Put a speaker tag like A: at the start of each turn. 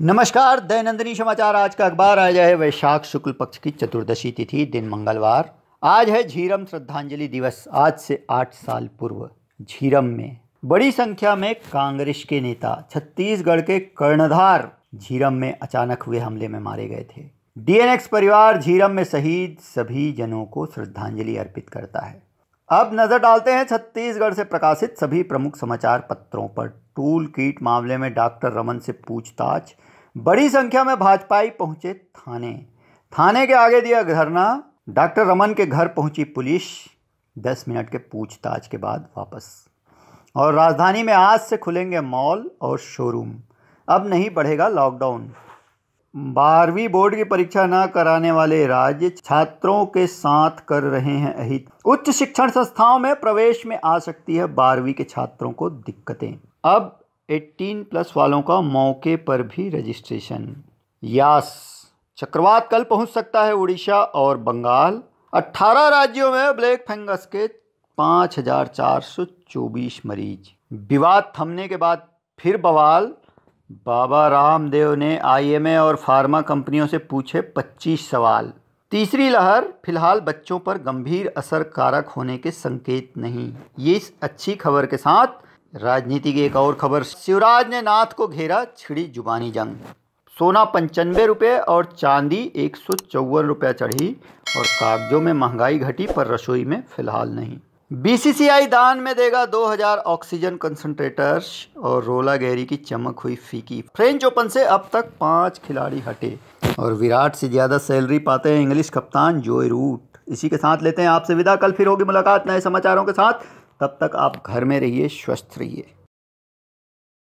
A: नमस्कार दैनंदिनी समाचार आज का अखबार आज है वैशाख शुक्ल पक्ष की चतुर्दशी तिथि दिन मंगलवार आज है झीरम श्रद्धांजलि दिवस आज से आठ साल पूर्व झीरम में बड़ी संख्या में कांग्रेस के नेता छत्तीसगढ़ के कर्णधार झीरम में अचानक हुए हमले में मारे गए थे डीएनएक्स परिवार झीरम में शहीद सभी जनों को श्रद्धांजलि अर्पित करता है अब नज़र डालते हैं छत्तीसगढ़ से प्रकाशित सभी प्रमुख समाचार पत्रों पर टूल किट मामले में डॉक्टर रमन से पूछताछ बड़ी संख्या में भाजपाई पहुंचे थाने थाने के आगे दिया धरना डॉक्टर रमन के घर पहुंची पुलिस दस मिनट के पूछताछ के बाद वापस और राजधानी में आज से खुलेंगे मॉल और शोरूम अब नहीं बढ़ेगा लॉकडाउन बारहवीं बोर्ड की परीक्षा न कराने वाले राज्य छात्रों के साथ कर रहे हैं अहित उच्च शिक्षण संस्थाओं में प्रवेश में आ सकती है बारहवीं के छात्रों को दिक्कतें अब 18 प्लस वालों का मौके पर भी रजिस्ट्रेशन यास चक्रवात कल पहुंच सकता है उड़ीसा और बंगाल 18 राज्यों में ब्लैक फंगस के 5,424 मरीज विवाद थमने के बाद फिर बवाल बाबा रामदेव ने आईएमए और फार्मा कंपनियों से पूछे 25 सवाल तीसरी लहर फिलहाल बच्चों पर गंभीर असर कारक होने के संकेत नहीं ये इस अच्छी खबर के साथ राजनीति की एक और खबर शिवराज ने नाथ को घेरा छिड़ी जुबानी जंग सोना पंचानवे रुपये और चांदी एक सौ चौवन रुपया चढ़ी और कागजों में महंगाई घटी पर रसोई में फ़िलहाल नहीं बीसीसीआई दान में देगा 2000 ऑक्सीजन कंसंट्रेटर्स और रोला गहरी की चमक हुई फीकी फ्रेंच ओपन से अब तक पांच खिलाड़ी हटे और विराट से ज़्यादा सैलरी पाते हैं इंग्लिश कप्तान जोय रूट इसी के साथ लेते हैं आपसे विदा कल फिर होगी मुलाकात नए समाचारों के साथ तब तक आप घर में रहिए स्वस्थ रहिए